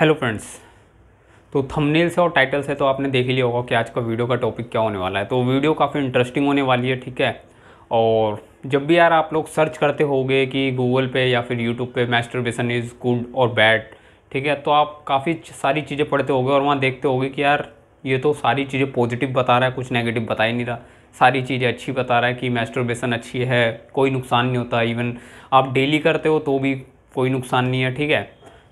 hello friends तो thumbnail से और टाइटल से तो आपने देख लिया होगा कि आज का वीडियो का टॉपिक क्या होने वाला है तो वीडियो काफ़ी इंटरेस्टिंग होने वाली है ठीक है और जब भी यार आप लोग सर्च करते होंगे कि गूगल पे या फिर यूट्यूब पे मैस्टरबेशन इज़ गुड और बैड ठीक है तो आप काफ़ी सारी चीज़ें पढ़ते हो और वहाँ देखते हो कि यार ये तो सारी चीज़ें पॉजिटिव बता रहा है कुछ नेगेटिव बता ही नहीं रहा सारी चीज़ें अच्छी बता रहा है कि मैस्टरबेशन अच्छी है कोई नुकसान नहीं होता इवन आप डेली करते हो तो भी कोई नुकसान नहीं है ठीक है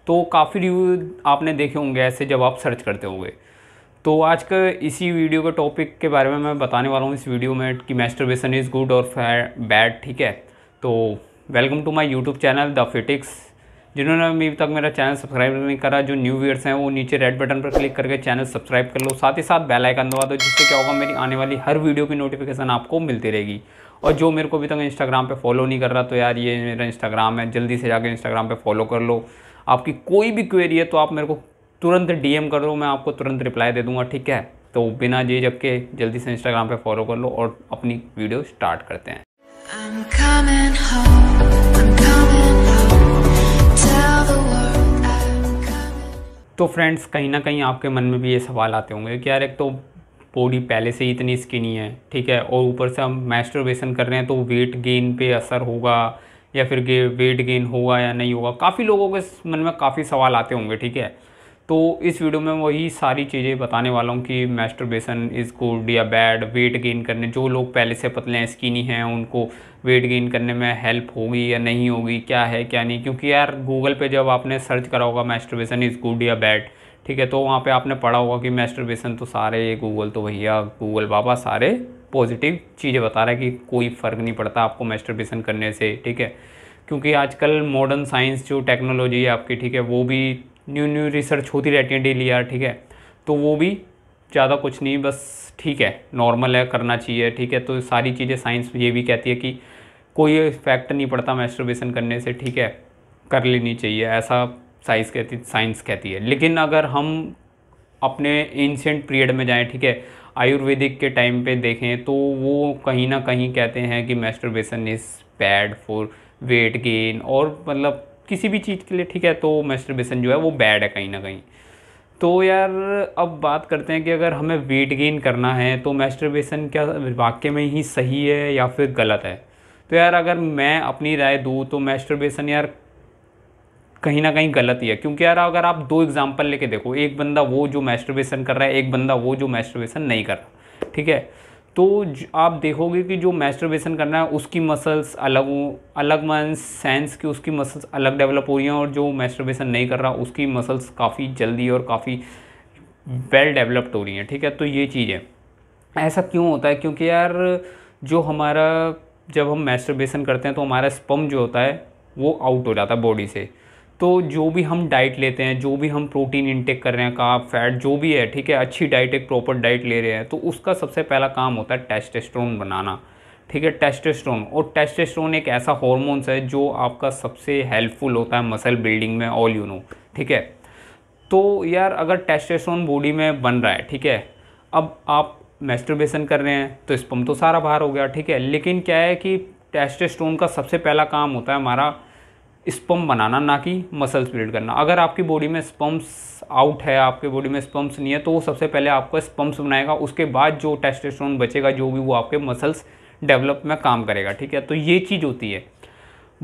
तो काफ़ी रिव्यू आपने देखे होंगे ऐसे जब आप सर्च करते होंगे तो आज का इसी वीडियो के टॉपिक के बारे में मैं बताने वाला हूँ इस वीडियो में कि मैस्टरबेशन इज़ गुड और बैड ठीक है तो welcome to my YouTube channel the Fitics जिन्होंने अभी तक मेरा चैनल सब्सक्राइब नहीं करा जो न्यू व्यूअर्स हैं वो नीचे रेड बटन पर क्लिक करके चैनल सब्सक्राइब कर लो साथ ही साथ बेल आइकन दबा दो जिससे क्या होगा मेरी आने वाली हर वीडियो की नोटिफिकेशन आपको मिलती रहेगी और जो मेरे को अभी तक इंस्टाग्राम पे फॉलो नहीं कर रहा तो यार ये मेरा इंस्टाग्राम है जल्दी से जाकर इंस्टाग्राम पे फॉलो कर लो आपकी कोई भी क्वेरी है तो आप मेरे को तुरंत डीएम कर दो मैं आपको तुरंत रिप्लाई दे दूंगा ठीक है तो बिना जी के जल्दी से इंस्टाग्राम पे फॉलो कर लो और अपनी वीडियो स्टार्ट करते हैं तो फ्रेंड्स कहीं ना कहीं आपके मन में भी ये सवाल आते होंगे कि यार एक तो बॉडी पहले से ही इतनी स्किनी है ठीक है और ऊपर से हम मैस्टरबेशन कर रहे हैं तो वेट गेन पे असर होगा या फिर गे, वेट गेन होगा या नहीं होगा काफ़ी लोगों के मन में काफ़ी सवाल आते होंगे ठीक है तो इस वीडियो में वही सारी चीज़ें बताने वाला हूँ कि बेसन इज़ गुड या बैड वेट गेन करने जो लोग पहले से पतले हैं स्किनी हैं उनको वेट गेन करने में हेल्प होगी या नहीं होगी क्या है क्या नहीं क्योंकि यार गूगल पे जब आपने सर्च करा होगा बेसन इज़ गुड या बैड ठीक है तो वहाँ पे आपने पढ़ा होगा कि मैस्टरबेशन तो सारे गूगल तो भैया गूगल बाबा सारे पॉजिटिव चीज़ें बता रहा है कि कोई फ़र्क नहीं पड़ता आपको मेस्टरबेशन करने से ठीक है क्योंकि आजकल मॉडर्न साइंस जो टेक्नोलॉजी है आपकी ठीक है वो भी न्यू न्यू रिसर्च होती रहती है डेली यार ठीक है तो वो भी ज़्यादा कुछ नहीं बस ठीक है नॉर्मल है करना चाहिए ठीक है तो सारी चीज़ें साइंस ये भी कहती है कि कोई इफेक्ट नहीं पड़ता मेस्टरबेशन करने से ठीक है कर लेनी चाहिए ऐसा साइंस कहती साइंस कहती है लेकिन अगर हम अपने एंशेंट पीरियड में जाएँ ठीक है आयुर्वेदिक के टाइम पे देखें तो वो कहीं ना कहीं कहते हैं कि masturbation is bad for weight gain और मतलब किसी भी चीज़ के लिए ठीक है तो मेस्टरबेसन जो है वो बैड है कहीं ना कहीं तो यार अब बात करते हैं कि अगर हमें वेट गेन करना है तो मेस्टरबेसन क्या वाक्य में ही सही है या फिर गलत है तो यार अगर मैं अपनी राय दूँ तो मेस्टरबेसन यार कहीं ना कहीं गलत ही है क्योंकि यार अगर आप दो एग्जाम्पल लेके देखो एक बंदा वो जो मैस्ट्रबेशन कर रहा है एक बंदा वो जो मैस्ट्रबेशन नहीं कर रहा ठीक है तो आप देखोगे कि जो मैस्ट्रबेशन रहा है उसकी मसल्स अलग अलग मन सेंस की उसकी मसल्स अलग डेवलप हो रही हैं और जो मैस्ट्रबेशन नहीं कर रहा उसकी मसल्स काफ़ी जल्दी और काफ़ी वेल डेवलप्ड हो रही हैं ठीक है तो ये चीज़ है ऐसा क्यों होता है क्योंकि यार जो हमारा जब हम मैस्ट्रबेशन करते हैं तो हमारा स्पम जो होता है वो आउट हो जाता है बॉडी से तो जो भी हम डाइट लेते हैं जो भी हम प्रोटीन इंटेक कर रहे हैं काप फैट जो भी है ठीक है अच्छी डाइट एक प्रॉपर डाइट ले रहे हैं तो उसका सबसे पहला काम होता है टेस्टेस्ट्रोन बनाना ठीक है टेस्टेस्ट्रोन और टेस्टेस्ट्रोन एक ऐसा हॉर्मोन्स है जो आपका सबसे हेल्पफुल होता है मसल बिल्डिंग में ऑल यू नो ठीक है तो यार अगर टेस्टेस्ट्रोन बॉडी में बन रहा है ठीक है अब आप मेस्ट्रबेशन कर रहे हैं तो स्पम तो सारा बाहर हो गया ठीक है लेकिन क्या है कि टेस्टेस्ट्रोन का सबसे पहला काम होता है हमारा स्पम बनाना ना कि मसल स्प्रेड करना अगर आपकी बॉडी में स्पम्स आउट है आपके बॉडी में स्पम्स नहीं है तो वो सबसे पहले आपका स्पम्स बनाएगा उसके बाद जो टेस्टोस्टेरोन बचेगा जो भी वो आपके मसल्स डेवलप में काम करेगा ठीक है तो ये चीज़ होती है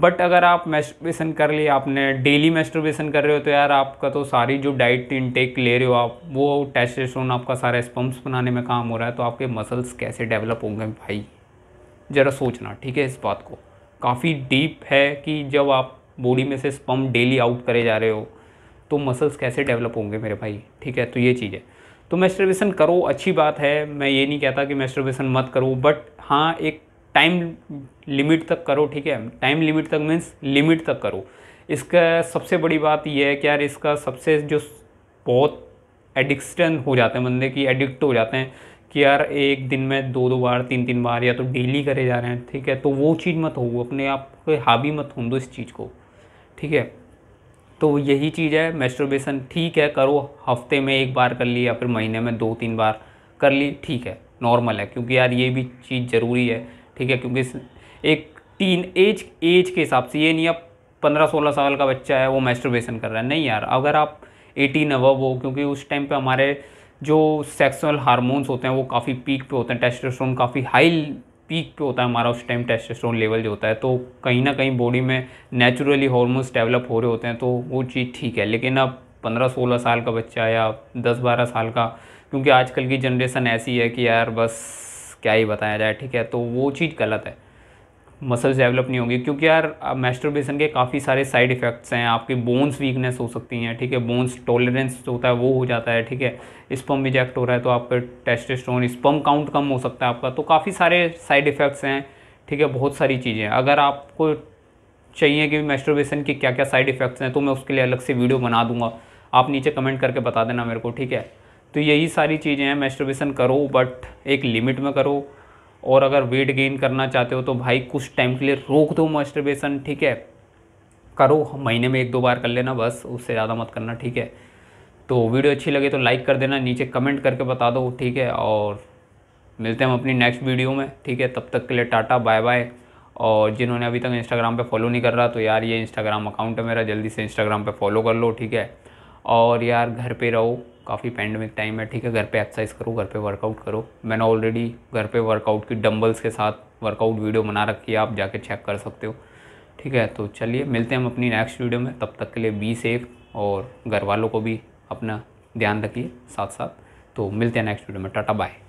बट अगर आप मेस्ट्रबेशन कर लिए आपने डेली मेस्ट्रबेशन कर रहे हो तो यार आपका तो सारी जो डाइट इनटेक ले रहे हो आप वो टेस्टोस्टेरोन आपका सारा स्पम्स बनाने में काम हो रहा है तो आपके मसल्स कैसे डेवलप होंगे भाई ज़रा सोचना ठीक है इस बात को काफ़ी डीप है कि जब आप बॉडी में से स्पम डेली आउट करे जा रहे हो तो मसल्स कैसे डेवलप होंगे मेरे भाई ठीक है तो ये चीज़ है तो मेस्ट्रबेशन करो अच्छी बात है मैं ये नहीं कहता कि मेस्ट्रबेशन मत करो बट हाँ एक टाइम लिमिट तक करो ठीक है टाइम लिमिट तक मीन्स लिमिट तक करो इसका सबसे बड़ी बात यह है कि यार इसका सबसे जो बहुत एडिक्शन हो जाते हैं बंदे की एडिक्ट हो जाते हैं कि यार एक दिन में दो दो बार तीन तीन बार या तो डेली करे जा रहे हैं ठीक है तो वो चीज़ मत हो अपने आप हाबी मत हो दो इस चीज़ को ठीक है तो यही चीज़ है मेस्ट्रोबेशन ठीक है करो हफ्ते में एक बार कर ली या फिर महीने में दो तीन बार कर ली ठीक है नॉर्मल है क्योंकि यार ये भी चीज़ ज़रूरी है ठीक है क्योंकि एक टीन एज एज के हिसाब से ये नहीं अब पंद्रह सोलह साल का बच्चा है वो मेस्ट्रोबेशन कर रहा है नहीं यार अगर आप एटीन अबव हो क्योंकि उस टाइम पर हमारे जो सेक्सुअल हारमोन्स होते हैं वो काफ़ी पीक पे होते हैं टेस्टोस्टेरोन काफ़ी हाई पीक पे होता है हमारा उस टाइम टेस्टोस्टेरोन लेवल जो होता है तो कहीं ना कहीं बॉडी में नेचुरली हॉर्मोन्स डेवलप हो रहे होते हैं तो वो चीज़ ठीक है लेकिन अब पंद्रह सोलह साल का बच्चा या दस बारह साल का क्योंकि आजकल की जनरेशन ऐसी है कि यार बस क्या ही बताया जाए ठीक है तो वो चीज़ गलत है मसल्स डेवलप नहीं होंगे क्योंकि यार मेस्ट्रोबेशन के काफ़ी सारे साइड इफ़ेक्ट्स हैं आपकी बोन्स वीकनेस हो सकती हैं ठीक है बोन्स टॉलरेंस जो होता है वो हो जाता है ठीक है स्पम रिजेक्ट हो रहा है तो आपका स्टोन स्पम काउंट कम हो सकता है आपका तो काफ़ी सारे साइड इफ़ेक्ट्स हैं ठीक है बहुत सारी चीज़ें अगर आपको चाहिए कि मेस्ट्रोबेशन के क्या क्या साइड इफ़ेक्ट्स हैं तो मैं उसके लिए अलग से वीडियो बना दूंगा आप नीचे कमेंट करके बता देना मेरे को ठीक है तो यही सारी चीज़ें हैं मेस्ट्रोबेशन करो बट एक लिमिट में करो और अगर वेट गेन करना चाहते हो तो भाई कुछ टाइम के लिए रोक दो मास्टरबेशन ठीक है करो महीने में एक दो बार कर लेना बस उससे ज़्यादा मत करना ठीक है तो वीडियो अच्छी लगे तो लाइक कर देना नीचे कमेंट करके बता दो ठीक है और मिलते हैं हम अपनी नेक्स्ट वीडियो में ठीक है तब तक के लिए टाटा बाय बाय और जिन्होंने अभी तक इंस्टाग्राम पे फॉलो नहीं कर रहा तो यार ये इंस्टाग्राम अकाउंट है मेरा जल्दी से इंस्टाग्राम पे फॉलो कर लो ठीक है और यार घर पे रहो काफ़ी पैंडमिक टाइम है ठीक है घर पे एक्सरसाइज करो घर पे वर्कआउट करो मैंने ऑलरेडी घर पे वर्कआउट की डंबल्स के साथ वर्कआउट वीडियो बना रखी है आप जाके चेक कर सकते हो ठीक है तो चलिए मिलते हैं हम अपनी नेक्स्ट वीडियो में तब तक के लिए बी सेफ और घर वालों को भी अपना ध्यान रखिए साथ साथ तो मिलते हैं नेक्स्ट वीडियो में टाटा बाय